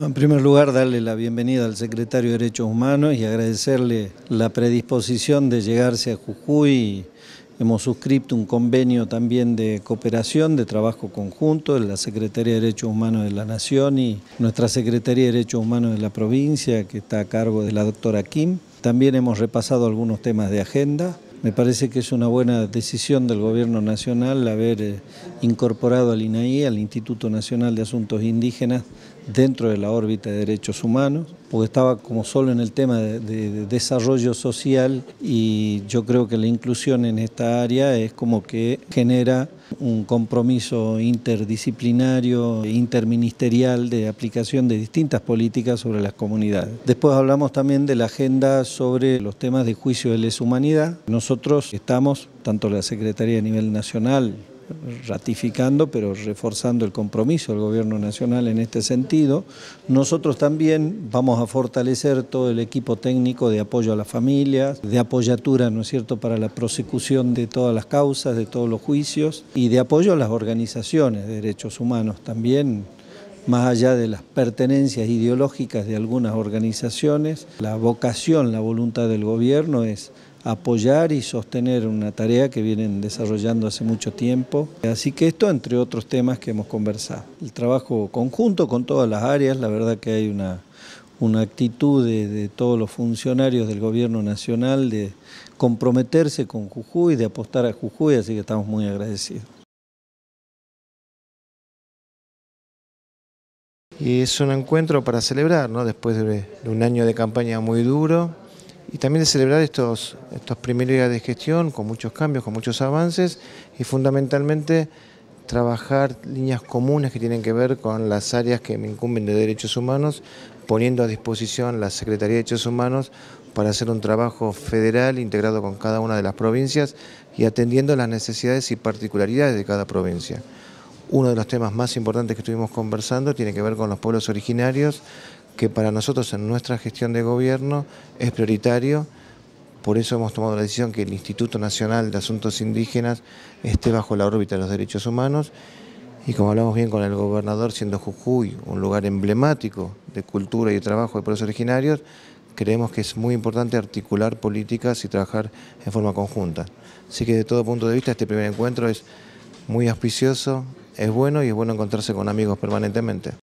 En primer lugar, darle la bienvenida al secretario de Derechos Humanos y agradecerle la predisposición de llegarse a Jujuy. Hemos suscrito un convenio también de cooperación, de trabajo conjunto de la Secretaría de Derechos Humanos de la Nación y nuestra Secretaría de Derechos Humanos de la provincia, que está a cargo de la doctora Kim. También hemos repasado algunos temas de agenda. Me parece que es una buena decisión del Gobierno Nacional haber eh, incorporado al INAI, al Instituto Nacional de Asuntos Indígenas, dentro de la órbita de derechos humanos, porque estaba como solo en el tema de, desarrollo social y yo creo que la inclusión en esta área es como que genera un compromiso interdisciplinario, e interministerial de aplicación de distintas políticas sobre las comunidades. Después hablamos también de la agenda sobre los temas de juicio de les humanidad. Nosotros estamos, tanto la Secretaría a nivel nacional, ratificando, pero reforzando el compromiso del Gobierno Nacional en este sentido. Nosotros también vamos a fortalecer todo el equipo técnico de apoyo a las familias, de apoyatura, ¿no es cierto?, para la prosecución de todas las causas, de todos los juicios y de apoyo a las organizaciones de derechos humanos también más allá de las pertenencias ideológicas de algunas organizaciones, la vocación, la voluntad del gobierno es apoyar y sostener una tarea que vienen desarrollando hace mucho tiempo. Así que esto, entre otros temas que hemos conversado. El trabajo conjunto con todas las áreas, la verdad que hay una, actitud de, de, todos los funcionarios del gobierno nacional de comprometerse con Jujuy, de apostar a Jujuy, así que estamos muy agradecidos. Y es un encuentro para celebrar, ¿no? después de, un año de campaña muy duro, y también de celebrar estos, estos primeros días de gestión, con muchos cambios, con muchos avances, y fundamentalmente trabajar líneas comunes que tienen que ver con las áreas que me incumben de derechos humanos, poniendo a disposición la Secretaría de Derechos Humanos para hacer un trabajo federal integrado con cada una de las provincias y atendiendo las necesidades y particularidades de cada provincia. Uno de los temas más importantes que estuvimos conversando tiene que ver con los pueblos originarios, que para nosotros en nuestra gestión de gobierno es prioritario. Por eso hemos tomado la decisión que el Instituto Nacional de Asuntos Indígenas esté bajo la órbita de los derechos humanos. Y como hablamos bien con el gobernador, siendo Jujuy un lugar emblemático de cultura y de trabajo de pueblos originarios, creemos que es muy importante articular políticas y trabajar en forma conjunta. Así que de todo punto de vista este primer encuentro es muy auspicioso, es bueno y es bueno encontrarse con amigos permanentemente.